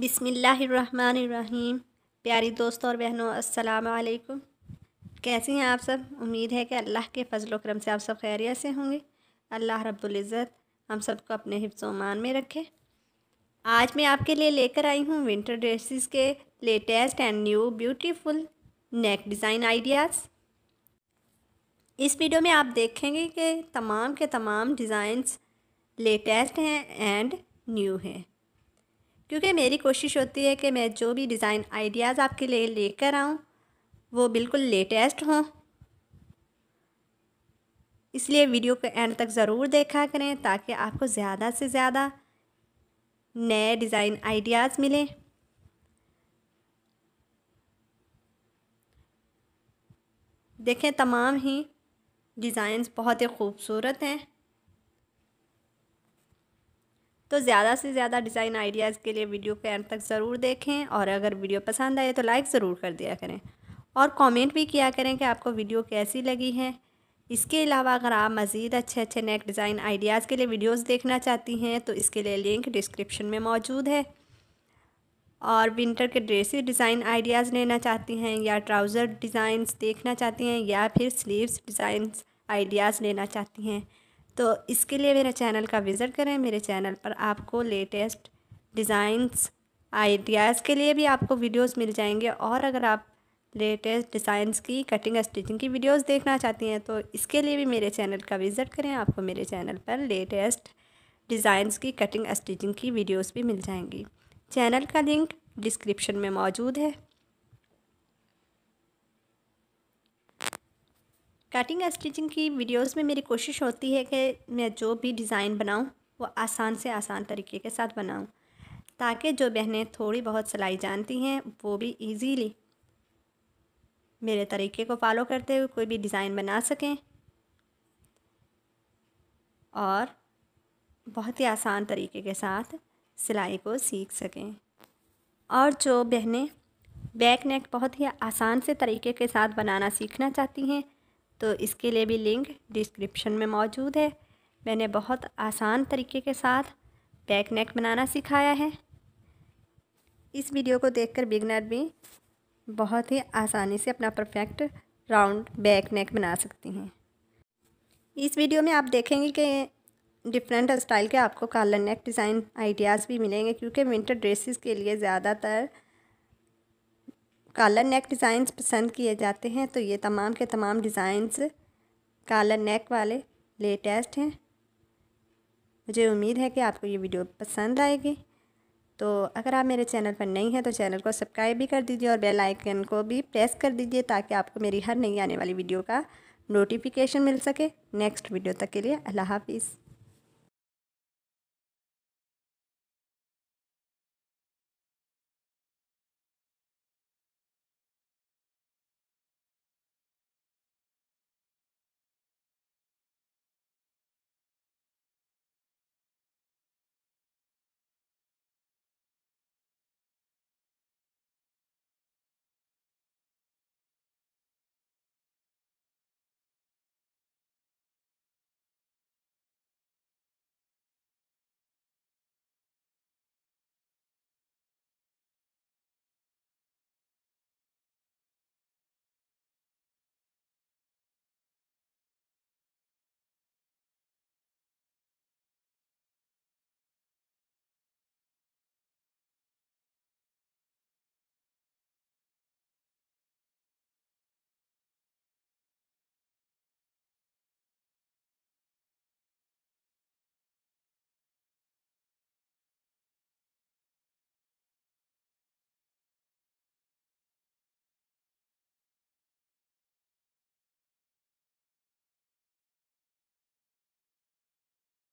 बिसमीम प्यारी दोस्तों और बहनों अस्सलाम वालेकुम कैसे हैं आप सब उम्मीद है कि अल्लाह के फजल करम से आप सब खैरियत से होंगे अल्लाह रब्ज़त हम सबको अपने हिफ्स में रखे आज मैं आपके लिए लेकर आई हूँ विंटर ड्रेसेस के latest and new beautiful neck design ideas इस वीडियो में आप देखेंगे कि तमाम के तमाम डिज़ाइंस लेटेस्ट हैं एंड न्यू हैं क्योंकि मेरी कोशिश होती है कि मैं जो भी डिज़ाइन आइडियाज़ आपके लिए लेकर आऊँ वो बिल्कुल लेटेस्ट हों इसलिए वीडियो को एंड तक ज़रूर देखा करें ताकि आपको ज़्यादा से ज़्यादा नए डिज़ाइन आइडियाज़ मिलें देखें तमाम ही डिज़ाइंस बहुत ही खूबसूरत हैं तो ज़्यादा से ज़्यादा डिज़ाइन आइडियाज़ के लिए वीडियो के अंत तक ज़रूर देखें और अगर वीडियो पसंद आए तो लाइक ज़रूर कर दिया करें और कमेंट भी किया करें कि आपको वीडियो कैसी लगी है इसके अलावा अगर आप मज़ीद अच्छे अच्छे नेक डिज़ाइन आइडियाज़ के लिए वीडियोस देखना चाहती हैं तो इसके लिए लिंक डिस्क्रिप्शन में मौजूद है और विंटर के ड्रेसेस डिज़ाइन आइडियाज़ लेना चाहती हैं या ट्राउज़र डिज़ाइंस देखना चाहती हैं या फिर स्लीव्स डिज़ाइंस आइडियाज़ लेना चाहती हैं तो इसके लिए मेरे चैनल का विज़िट करें मेरे चैनल पर आपको लेटेस्ट डिज़ाइंस आइडियाज़ के लिए भी आपको वीडियोस मिल जाएंगे और अगर आप लेटेस्ट डिज़ाइंस की कटिंग स्टिचिंग की वीडियोस देखना चाहती हैं तो इसके लिए भी मेरे चैनल का विज़िट करें आपको मेरे चैनल पर लेटेस्ट डिज़ाइंस की कटिंग स्टिचिंग की वीडियोस भी मिल जाएंगी चैनल का लिंक डिस्क्रिप्शन में मौजूद है कटिंग और स्टिचिंग की वीडियोस में मेरी कोशिश होती है कि मैं जो भी डिज़ाइन बनाऊं वो आसान से आसान तरीके के साथ बनाऊं ताकि जो बहनें थोड़ी बहुत सिलाई जानती हैं वो भी इजीली मेरे तरीके को फॉलो करते हुए कोई भी डिज़ाइन बना सकें और बहुत ही आसान तरीके के साथ सिलाई को सीख सकें और जो बहनें बैक नेक बहुत ही आसान से तरीके के साथ बनाना सीखना चाहती हैं तो इसके लिए भी लिंक डिस्क्रिप्शन में मौजूद है मैंने बहुत आसान तरीके के साथ बैक नेक बनाना सिखाया है इस वीडियो को देखकर बिगनर भी बहुत ही आसानी से अपना परफेक्ट राउंड बैक नेक बना सकती हैं इस वीडियो में आप देखेंगे कि डिफरेंट स्टाइल के आपको कालर नेक डिज़ाइन आइडियाज़ भी मिलेंगे क्योंकि विंटर ड्रेसेस के लिए ज़्यादातर कालर नेक डिज़ाइंस पसंद किए जाते हैं तो ये तमाम के तमाम डिज़ाइंस कालर नेक वाले लेटेस्ट हैं मुझे उम्मीद है कि आपको ये वीडियो पसंद आएगी तो अगर आप मेरे चैनल पर नहीं हैं तो चैनल को सब्सक्राइब भी कर दीजिए और बेल आइकन को भी प्रेस कर दीजिए ताकि आपको मेरी हर नई आने वाली वीडियो का नोटिफिकेशन मिल सके नेक्स्ट वीडियो तक के लिए अल्लाह हाफिज़